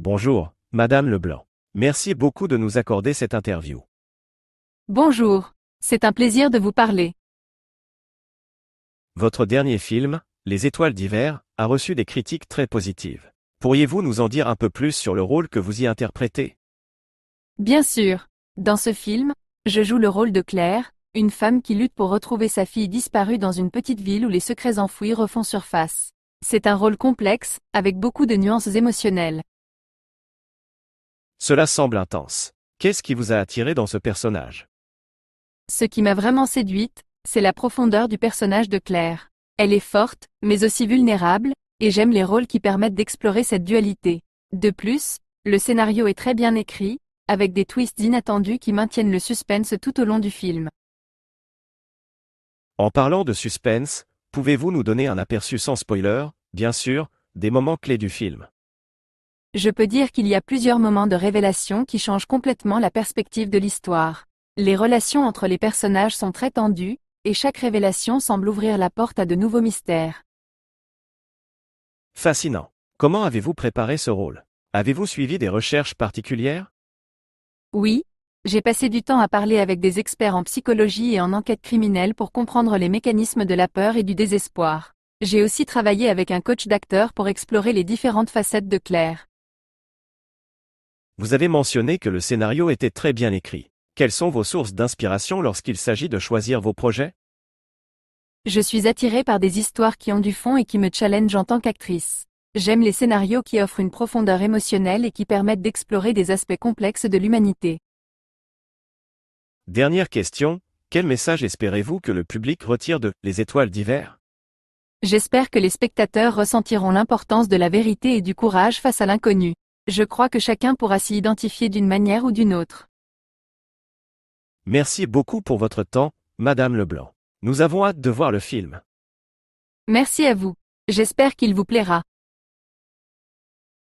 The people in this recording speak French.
Bonjour, Madame Leblanc. Merci beaucoup de nous accorder cette interview. Bonjour, c'est un plaisir de vous parler. Votre dernier film, Les Étoiles d'hiver, a reçu des critiques très positives. Pourriez-vous nous en dire un peu plus sur le rôle que vous y interprétez Bien sûr. Dans ce film, je joue le rôle de Claire, une femme qui lutte pour retrouver sa fille disparue dans une petite ville où les secrets enfouis refont surface. C'est un rôle complexe, avec beaucoup de nuances émotionnelles. Cela semble intense. Qu'est-ce qui vous a attiré dans ce personnage Ce qui m'a vraiment séduite, c'est la profondeur du personnage de Claire. Elle est forte, mais aussi vulnérable, et j'aime les rôles qui permettent d'explorer cette dualité. De plus, le scénario est très bien écrit, avec des twists inattendus qui maintiennent le suspense tout au long du film. En parlant de suspense, pouvez-vous nous donner un aperçu sans spoiler, bien sûr, des moments clés du film je peux dire qu'il y a plusieurs moments de révélation qui changent complètement la perspective de l'histoire. Les relations entre les personnages sont très tendues, et chaque révélation semble ouvrir la porte à de nouveaux mystères. Fascinant. Comment avez-vous préparé ce rôle Avez-vous suivi des recherches particulières Oui, j'ai passé du temps à parler avec des experts en psychologie et en enquête criminelle pour comprendre les mécanismes de la peur et du désespoir. J'ai aussi travaillé avec un coach d'acteur pour explorer les différentes facettes de Claire. Vous avez mentionné que le scénario était très bien écrit. Quelles sont vos sources d'inspiration lorsqu'il s'agit de choisir vos projets Je suis attirée par des histoires qui ont du fond et qui me challengent en tant qu'actrice. J'aime les scénarios qui offrent une profondeur émotionnelle et qui permettent d'explorer des aspects complexes de l'humanité. Dernière question, quel message espérez-vous que le public retire de Les étoiles d'hiver J'espère que les spectateurs ressentiront l'importance de la vérité et du courage face à l'inconnu. Je crois que chacun pourra s'y identifier d'une manière ou d'une autre. Merci beaucoup pour votre temps, Madame Leblanc. Nous avons hâte de voir le film. Merci à vous. J'espère qu'il vous plaira.